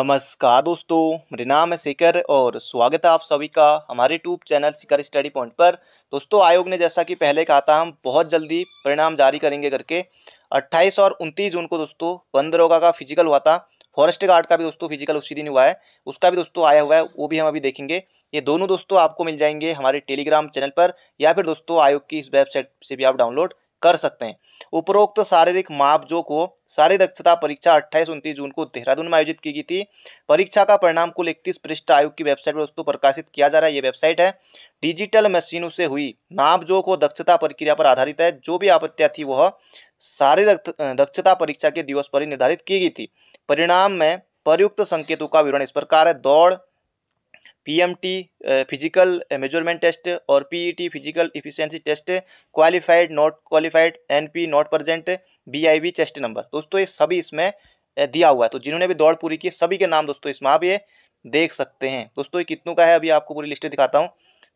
नमस्कार दोस्तों मेरा नाम है शेखर और स्वागत है आप सभी का हमारे YouTube channel Shikhar study point पर दोस्तों आयोग ने जैसा कि पहले कहा था हम बहुत जल्दी परिणाम जारी करेंगे करके 28 और 29 जून को दोस्तों बंदरोगा का फिजिकल हुआ था फॉरेस्ट गार्ड का भी दोस्तों फिजिकल उसी दिन हुआ है उसका भी दोस्तों आया हुआ है वो भी हम अभी देखेंगे ये दोनों दोस्तों आपको मिल जाएंगे हमारे टेलीग्राम चैनल पर या फिर दोस्तों आयोग की इस वेबसाइट से भी आप डाउनलोड कर सकते हैं उपरोक्त शारीरिक माप जो को शारीरिक दक्षता परीक्षा अट्ठाईस उनतीस जून को देहरादून में आयोजित की गई थी परीक्षा का परिणाम कुल इकतीस पृष्ठ आयोग की वेबसाइट पर दोस्तों प्रकाशित किया जा रहा है ये वेबसाइट है डिजिटल मशीनों से हुई जो को दक्षता प्रक्रिया पर आधारित है जो भी आपत्तियां थी वह शारीरिक दक्षता परीक्षा के दिवस पर ही निर्धारित की गई थी परिणाम में प्रयुक्त संकेतों का विवरण इस प्रकार है दौड़ पीएमटी फिजिकल मेजरमेंट टेस्ट और PET physical efficiency test qualified not qualified NP not present BIB chest number दोस्तों ये सभी इसमें uh, दिया हुआ है तो जिन्होंने भी दौड़ पूरी की सभी के नाम दोस्तों इसमें आप ये देख सकते हैं दोस्तों ये कितनों का है अभी आपको पूरी लिस्ट दिखाता हूँ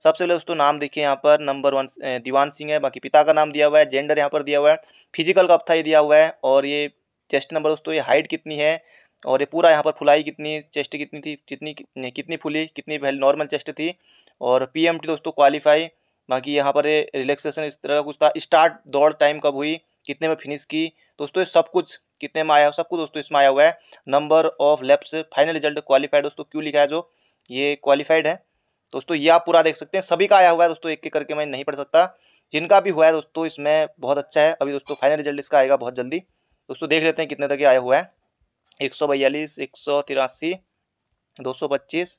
सबसे पहले दोस्तों नाम देखिए यहाँ पर number one uh, Diwan Singh है बाकी पिता का नाम दिया हुआ है जेंडर यहाँ पर दिया हुआ है फिजिकल कब था ये दिया हुआ है और ये चेस्ट नंबर दोस्तों ये हाइट कितनी है और ये पूरा यहाँ पर फुलाई कितनी चेस्ट कितनी थी कितनी कितनी फुली कितनी नॉर्मल चेस्ट थी और पी एम टी दोस्तों क्वालिफाई बाकी यहाँ पर ये रिलैक्सेशन इस तरह का कुछ था स्टार्ट दौड़ टाइम कब हुई कितने में फिनिश की दोस्तों ये सब कुछ कितने में आया सब कुछ दोस्तों इसमें आया हुआ है number of laps final result qualified दोस्तों क्यों लिखा है जो ये क्वालिफाइड है दोस्तों ये आप पूरा देख सकते हैं सभी का आया हुआ है दोस्तों एक एक करके मैं नहीं पढ़ सकता जिनका भी हुआ है दोस्तों इसमें बहुत अच्छा है अभी दोस्तों फाइनल रिजल्ट इसका आएगा बहुत जल्दी दोस्तों देख लेते हैं कितने तक आया हुआ है एक सौ बयालीस एक सौ तिरासी दो सौ पच्चीस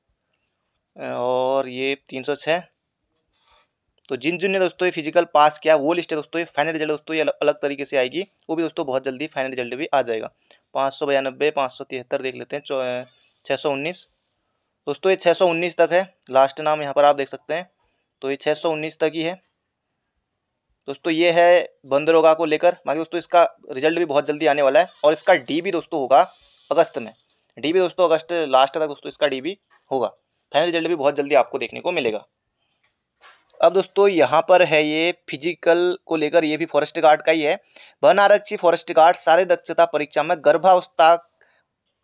और ये तीन सौ छः तो जिन जिन ने दोस्तों ये फिजिकल पास किया वो लिस्ट है दोस्तों ये फाइनल रिजल्ट दोस्तों ये अलग तरीके से आएगी वो भी दोस्तों बहुत जल्दी फाइनल रिजल्ट भी आ जाएगा पाँच सौ बयानबे पाँच सौ तिहत्तर देख लेते हैं छः सौ उन्नीस दोस्तों ये छः सौ उन्नीस तक है लास्ट नाम यहाँ पर आप देख सकते हैं तो ये छः सौ उन्नीस तक ही है दोस्तों ये है बंदरोगा को लेकर बाकी दोस्तों इसका रिजल्ट भी बहुत जल्दी आने वाला है और इसका डी भी दोस्तों होगा अगस्त में डीबी दोस्तों अगस्त लास्ट तक दोस्तों इसका डीबी होगा फाइनल रिजल्ट भी बहुत जल्दी आपको देखने को मिलेगा अब दोस्तों यहाँ पर है ये फिजिकल को लेकर ये भी फॉरेस्ट गार्ड का ही है वन आरक्षी फॉरेस्ट गार्ड सारे दक्षता परीक्षा में गर्भावस्था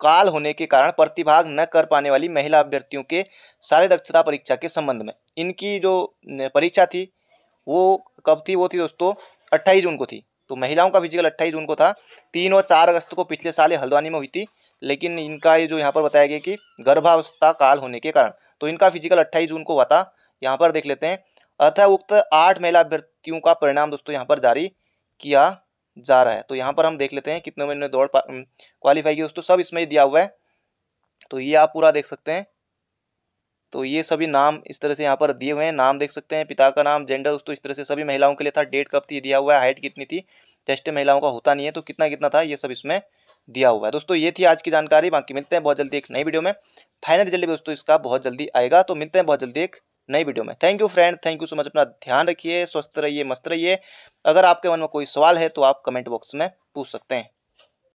काल होने के कारण प्रतिभाग न कर पाने वाली महिला अभ्यर्थियों के सारे दक्षता परीक्षा के संबंध में इनकी जो परीक्षा थी वो कब थी वो थी दोस्तों अट्ठाईस जून को थी तो महिलाओं का फिजिकल अट्ठाईस जून को था तीन और चार अगस्त को पिछले साल हल्द्वानी में हुई थी लेकिन इनका ये जो यहाँ पर बताया गया कि गर्भावस्था काल होने के कारण तो इनका फिजिकल अट्ठाईस जून को हुआ था यहाँ पर देख लेते हैं अतः उक्त आठ महिला अभ्यर्थियों का परिणाम दोस्तों यहाँ पर जारी किया जा रहा है तो यहाँ पर हम देख लेते हैं कितने में इन्होंने दौड़ क्वालिफाई की दोस्तों सब इसमें दिया हुआ है तो ये आप पूरा देख सकते हैं तो ये सभी नाम इस तरह से यहाँ पर दिए हुए हैं नाम देख सकते हैं पिता का नाम जेंडर दोस्तों इस तरह से सभी महिलाओं के लिए था डेट कब थी दिया हुआ है हाइट कितनी थी टेस्ट महिलाओं का होता नहीं है तो कितना कितना था ये सब इसमें दिया हुआ है दोस्तों ये थी आज की जानकारी बाकी मिलते हैं बहुत जल्दी एक नई वीडियो में फाइनल रिजल्ट भी दोस्तों इसका बहुत जल्दी आएगा तो मिलते हैं बहुत जल्दी एक नई वीडियो में thank you friend thank you so much अपना ध्यान रखिए स्वस्थ रहिए मस्त रहिए अगर आपके मन में कोई सवाल है तो आप कमेंट बॉक्स में पूछ सकते हैं